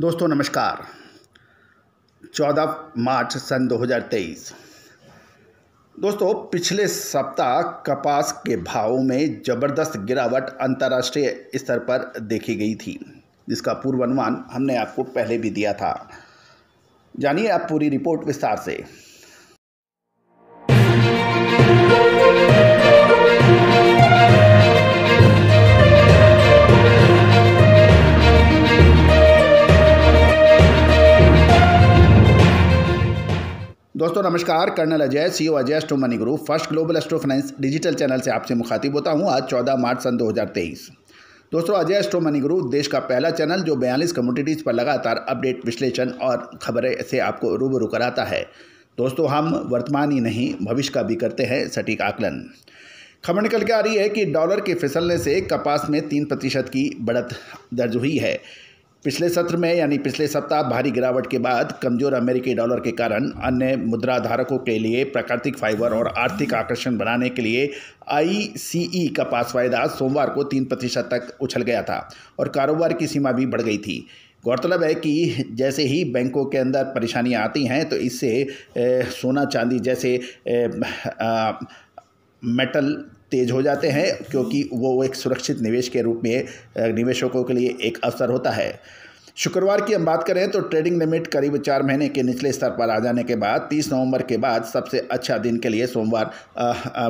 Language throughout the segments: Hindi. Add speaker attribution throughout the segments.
Speaker 1: दोस्तों नमस्कार 14 मार्च सन 2023 दोस्तों पिछले सप्ताह कपास के भाव में ज़बरदस्त गिरावट अंतर्राष्ट्रीय स्तर पर देखी गई थी जिसका पूर्वानुमान हमने आपको पहले भी दिया था जानिए आप पूरी रिपोर्ट विस्तार से दोस्तों नमस्कार colonel Ajay CO e Ajay astro money group first global astro finance digital channel से आपसे मुखातिब होता हूं आज 14 मार्च सन 2023 दोस्तों अजय एस्ट्रो मनी ग्रुप देश का पहला चैनल जो बयालीस कम्युनिटीज़ पर लगातार अपडेट विश्लेषण और खबरें से आपको रूबरू कराता है दोस्तों हम वर्तमान ही नहीं भविष्य का भी करते हैं सटीक आकलन खबर निकल के आ रही है कि डॉलर के फिसलने से कपास में तीन प्रतिशत की बढ़त दर्ज हुई है पिछले सत्र में यानी पिछले सप्ताह भारी गिरावट के बाद कमजोर अमेरिकी डॉलर के कारण अन्य मुद्रा धारकों के लिए प्राकृतिक फाइबर और आर्थिक आकर्षण बनाने के लिए आईसीई का पास वायदा सोमवार को तीन प्रतिशत तक उछल गया था और कारोबार की सीमा भी बढ़ गई थी गौरतलब है कि जैसे ही बैंकों के अंदर परेशानियां आती हैं तो इससे सोना चांदी जैसे ए, आ, मेटल तेज हो जाते हैं क्योंकि वो एक सुरक्षित निवेश के रूप में निवेशकों के लिए एक अवसर होता है शुक्रवार की हम बात करें तो ट्रेडिंग लिमिट करीब चार महीने के निचले स्तर पर आ जाने के बाद 30 नवंबर के बाद सबसे अच्छा दिन के लिए सोमवार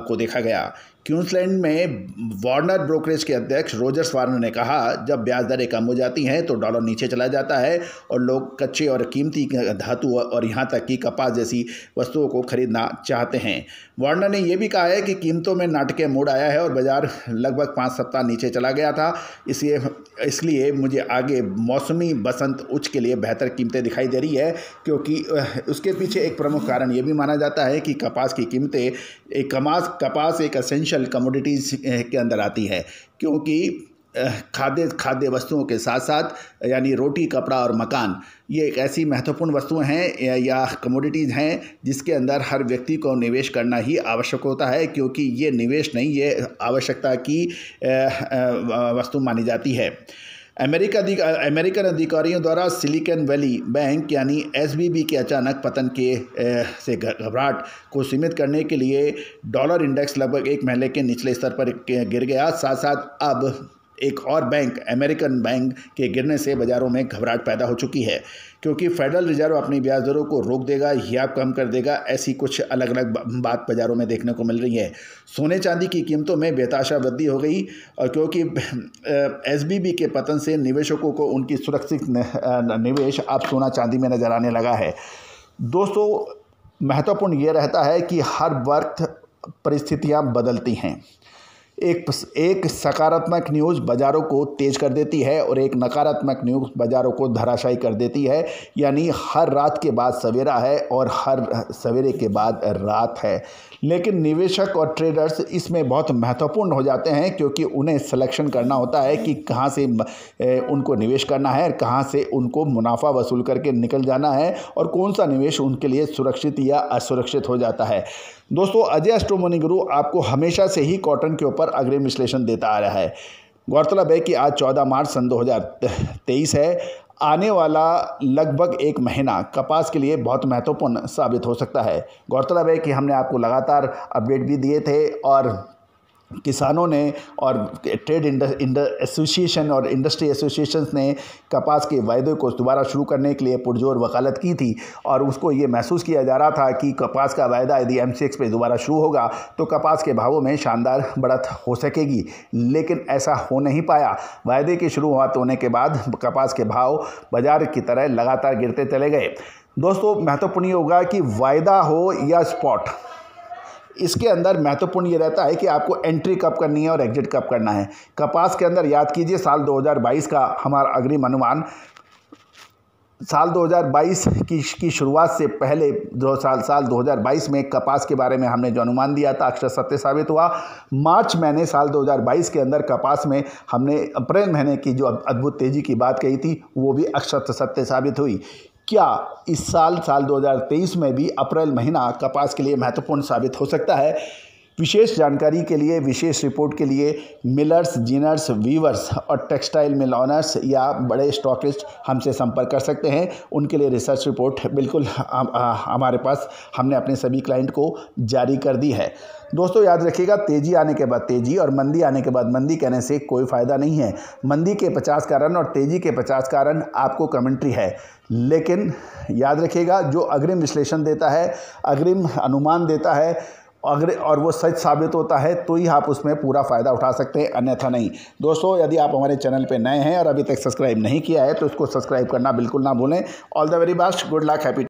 Speaker 1: को देखा गया क्यूंसलैंड में वार्नर ब्रोकरेज के अध्यक्ष रोजर्स वार्नर ने कहा जब ब्याज दरें कम हो जाती हैं तो डॉलर नीचे चला जाता है और लोग कच्चे और कीमती धातु और यहाँ तक कि कपास जैसी वस्तुओं को खरीदना चाहते हैं वार्नर ने यह भी कहा है कि कीमतों में नाटकीय मोड़ आया है और बाजार लगभग पाँच सप्ताह नीचे चला गया था इसलिए इसलिए मुझे आगे मौसमी बसंत उच्च के लिए बेहतर कीमतें दिखाई दे रही है क्योंकि उसके पीछे एक प्रमुख कारण ये भी माना जाता है कि कपास की कीमतें एक कमास कपास एक असेंशियल एसेंशियल कमोडिटीज़ eh, के अंदर आती है क्योंकि eh, खाद्य खाद्य वस्तुओं के साथ साथ यानी रोटी कपड़ा और मकान ये एक ऐसी महत्वपूर्ण वस्तुएं हैं या कमोडिटीज़ हैं जिसके अंदर हर व्यक्ति को निवेश करना ही आवश्यक होता है क्योंकि ये निवेश नहीं ये आवश्यकता की eh, वस्तु मानी जाती है अमेरिका अमेरिकन अधिकारियों द्वारा सिलिकॉन वैली बैंक यानी एसबीबी के अचानक पतन के ए, से घबराहट को सीमित करने के लिए डॉलर इंडेक्स लगभग एक महीने के निचले स्तर पर गिर गया साथ साथ अब एक और बैंक अमेरिकन बैंक के गिरने से बाजारों में घबराहट पैदा हो चुकी है क्योंकि फेडरल रिजर्व अपनी ब्याज दरों को रोक देगा या कम कर देगा ऐसी कुछ अलग अलग बात बाज़ारों में देखने को मिल रही है सोने चांदी की कीमतों में बेताशा वृद्धि हो गई और क्योंकि एस के पतन से निवेशकों को उनकी सुरक्षित निवेश अब सोना चांदी में नज़र आने लगा है दोस्तों महत्वपूर्ण ये रहता है कि हर वक्त परिस्थितियाँ बदलती हैं एक एक सकारात्मक न्यूज़ बाज़ारों को तेज कर देती है और एक नकारात्मक न्यूज़ बाज़ारों को धराशायी कर देती है यानी हर रात के बाद सवेरा है और हर सवेरे के बाद रात है लेकिन निवेशक और ट्रेडर्स इसमें बहुत महत्वपूर्ण हो जाते हैं क्योंकि उन्हें सिलेक्शन करना होता है कि कहाँ से उनको निवेश करना है और कहाँ से उनको मुनाफा वसूल करके निकल जाना है और कौन सा निवेश उनके लिए सुरक्षित या असुरक्षित हो जाता है दोस्तों अजय एस्ट्रोमोनी गुरु आपको हमेशा से ही कॉटन के ऊपर अग्रिम विश्लेषण देता आ रहा है गौरतलब है कि आज चौदह मार्च सन दो है आने वाला लगभग एक महीना कपास के लिए बहुत महत्वपूर्ण साबित हो सकता है गौरतलब है कि हमने आपको लगातार अपडेट भी दिए थे और किसानों ने और ट्रेड एसोसिएशन और इंडस्ट्री एसोसिएशन ने कपास के वायदे को दोबारा शुरू करने के लिए पुरजोर वकालत की थी और उसको ये महसूस किया जा रहा था कि कपास का वायदा यदि एम सी पे दोबारा शुरू होगा तो कपास के भावों में शानदार बढ़त हो सकेगी लेकिन ऐसा हो नहीं पाया वायदे के शुरुआत तो होने के बाद कपास के भाव बाजार की तरह लगातार गिरते चले गए दोस्तों महत्वपूर्ण ये होगा कि वायदा हो या स्पॉट इसके अंदर महत्वपूर्ण ये रहता है कि आपको एंट्री कब करनी है और एग्जिट कब करना है कपास के अंदर याद कीजिए साल 2022 का हमारा अग्रिम अनुमान साल 2022 की की शुरुआत से पहले दो साल साल 2022 में कपास के बारे में हमने जो अनुमान दिया था अक्षर सत्य साबित हुआ मार्च महीने साल 2022 के अंदर कपास में हमने अप्रैल महीने की जो अद्भुत तेज़ी की बात कही थी वो भी अक्षर सत्य साबित हुई क्या इस साल साल 2023 में भी अप्रैल महीना कपास के लिए महत्वपूर्ण साबित हो सकता है विशेष जानकारी के लिए विशेष रिपोर्ट के लिए मिलर्स जिनर्स वीवर्स और टेक्सटाइल मिल ऑनर्स या बड़े स्टॉकिस्ट हमसे संपर्क कर सकते हैं उनके लिए रिसर्च रिपोर्ट बिल्कुल हमारे पास हमने अपने सभी क्लाइंट को जारी कर दी है दोस्तों याद रखिएगा तेज़ी आने के बाद तेज़ी और मंदी आने के बाद मंदी कहने से कोई फ़ायदा नहीं है मंदी के पचास कारण और तेज़ी के पचास कारण आपको कमेंट्री है लेकिन याद रखिएगा जो अग्रिम विश्लेषण देता है अग्रिम अनुमान देता है अगर और वो सच साबित होता है तो ही आप उसमें पूरा फ़ायदा उठा सकते हैं अन्यथा नहीं दोस्तों यदि आप हमारे चैनल पर नए हैं और अभी तक सब्सक्राइब नहीं किया है तो उसको सब्सक्राइब करना बिल्कुल ना भूलें all the very best good luck happy